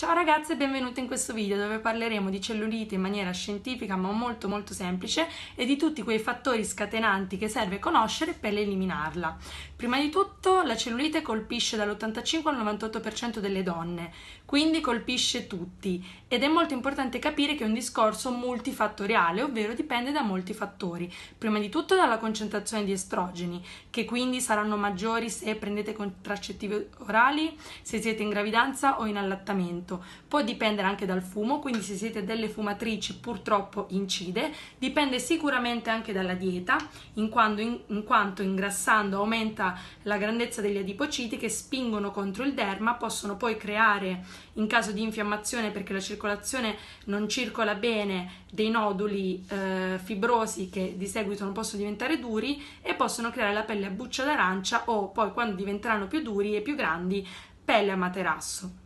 Ciao ragazze e benvenute in questo video dove parleremo di cellulite in maniera scientifica ma molto molto semplice e di tutti quei fattori scatenanti che serve conoscere per eliminarla. Prima di tutto la cellulite colpisce dall'85 al 98% delle donne, quindi colpisce tutti ed è molto importante capire che è un discorso multifattoriale, ovvero dipende da molti fattori. Prima di tutto dalla concentrazione di estrogeni, che quindi saranno maggiori se prendete contraccettivi orali, se siete in gravidanza o in allattamento momento. Può dipendere anche dal fumo, quindi se siete delle fumatrici purtroppo incide, dipende sicuramente anche dalla dieta, in quanto, in, in quanto ingrassando aumenta la grandezza degli adipociti che spingono contro il derma, possono poi creare in caso di infiammazione perché la circolazione non circola bene dei noduli eh, fibrosi che di seguito non possono diventare duri e possono creare la pelle a buccia d'arancia o poi quando diventeranno più duri e più grandi pelle a materasso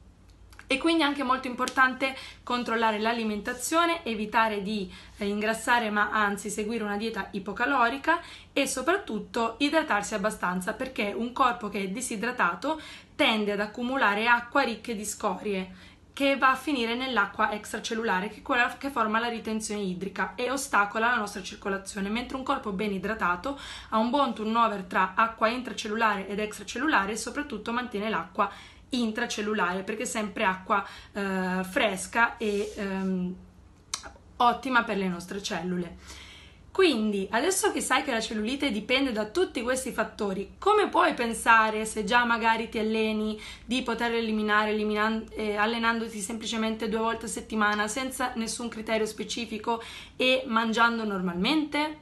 e quindi è anche molto importante controllare l'alimentazione, evitare di eh, ingrassare ma anzi seguire una dieta ipocalorica e soprattutto idratarsi abbastanza perché un corpo che è disidratato tende ad accumulare acqua ricche di scorie che va a finire nell'acqua extracellulare, che è quella che forma la ritenzione idrica e ostacola la nostra circolazione, mentre un corpo ben idratato ha un buon turnover tra acqua intracellulare ed extracellulare e soprattutto mantiene l'acqua intracellulare perché è sempre acqua eh, fresca e ehm, ottima per le nostre cellule. Quindi, adesso che sai che la cellulite dipende da tutti questi fattori, come puoi pensare, se già magari ti alleni, di poterla eliminare eliminan- eh, allenandoti semplicemente due volte a settimana senza nessun criterio specifico e mangiando normalmente?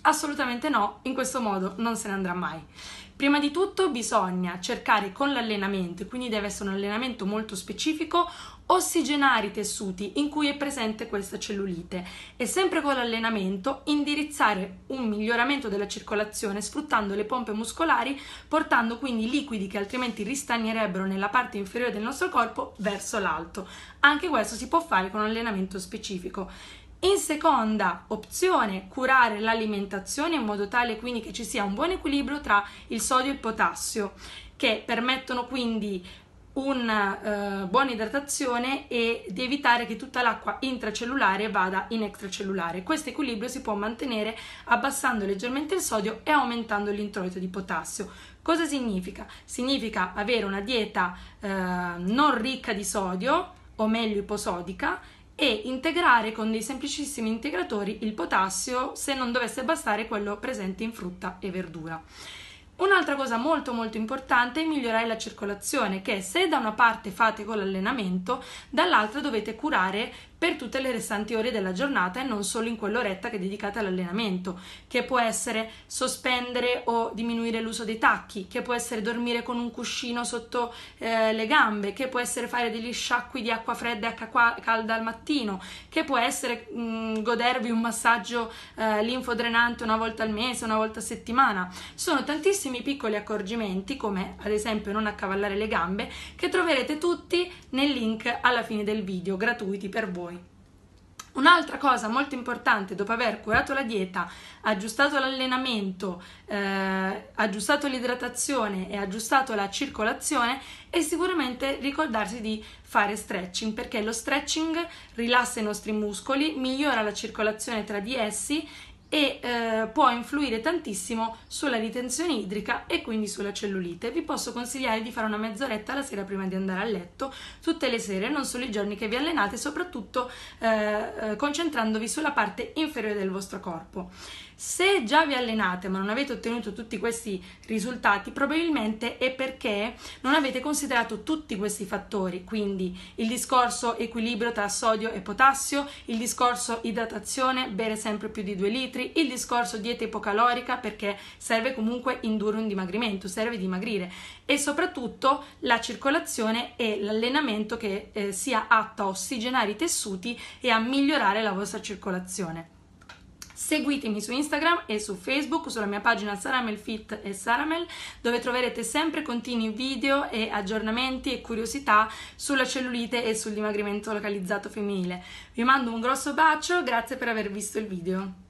Assolutamente no, in questo modo non se ne andrà mai. Prima di tutto bisogna cercare con l'allenamento, quindi deve essere un allenamento molto specifico, ossigenare i tessuti in cui è presente questa cellulite e sempre con l'allenamento indirizzare un miglioramento della circolazione sfruttando le pompe muscolari portando quindi liquidi che altrimenti ristagnerebbero nella parte inferiore del nostro corpo verso l'alto anche questo si può fare con un allenamento specifico in seconda opzione, curare l'alimentazione in modo tale quindi che ci sia un buon equilibrio tra il sodio e il potassio, che permettono quindi una eh, buona idratazione e di evitare che tutta l'acqua intracellulare vada in extracellulare. Questo equilibrio si può mantenere abbassando leggermente il sodio e aumentando l'introito di potassio. Cosa significa? Significa avere una dieta eh, non ricca di sodio, o meglio iposodica, e integrare con dei semplicissimi integratori il potassio se non dovesse bastare quello presente in frutta e verdura. Un'altra cosa molto molto importante è migliorare la circolazione che se da una parte fate con l'allenamento, dall'altra dovete curare per tutte le restanti ore della giornata e non solo in quell'oretta che dedicate all'allenamento, che può essere sospendere o diminuire l'uso dei tacchi, che può essere dormire con un cuscino sotto eh, le gambe, che può essere fare degli sciacqui di acqua fredda e acqua calda al mattino, che può essere mh, mm, godervi un massaggio eh, linfodrenante una volta al mese, una volta a settimana. Sono tantissime tantissimi piccoli accorgimenti, come ad esempio non accavallare le gambe, che troverete tutti nel link alla fine del video, gratuiti per voi. Un'altra cosa molto importante dopo aver curato la dieta, aggiustato l'allenamento, eh, aggiustato l'idratazione e aggiustato la circolazione è sicuramente ricordarsi di fare stretching perché lo stretching rilassa i nostri muscoli, migliora la circolazione tra di essi e eh, può influire tantissimo sulla ritenzione idrica e quindi sulla cellulite. Vi posso consigliare di fare una mezz'oretta la sera prima di andare a letto, tutte le sere, non solo i giorni che vi allenate, soprattutto eh, eh, concentrandovi sulla parte inferiore del vostro corpo. Se già vi allenate ma non avete ottenuto tutti questi risultati, probabilmente è perché non avete considerato tutti questi fattori, quindi il discorso equilibrio tra sodio e potassio, il discorso idratazione, bere sempre più di 2 litri, metri, il discorso dieta ipocalorica perché serve comunque indurre un dimagrimento, serve dimagrire e soprattutto la circolazione e l'allenamento che eh, sia atto a ossigenare i tessuti e a migliorare la vostra circolazione. Seguitemi su Instagram e su Facebook sulla mia pagina Saramel Fit e Saramel dove troverete sempre continui video e aggiornamenti e curiosità sulla cellulite e sul dimagrimento localizzato femminile. Vi mando un grosso bacio, grazie per aver visto il video.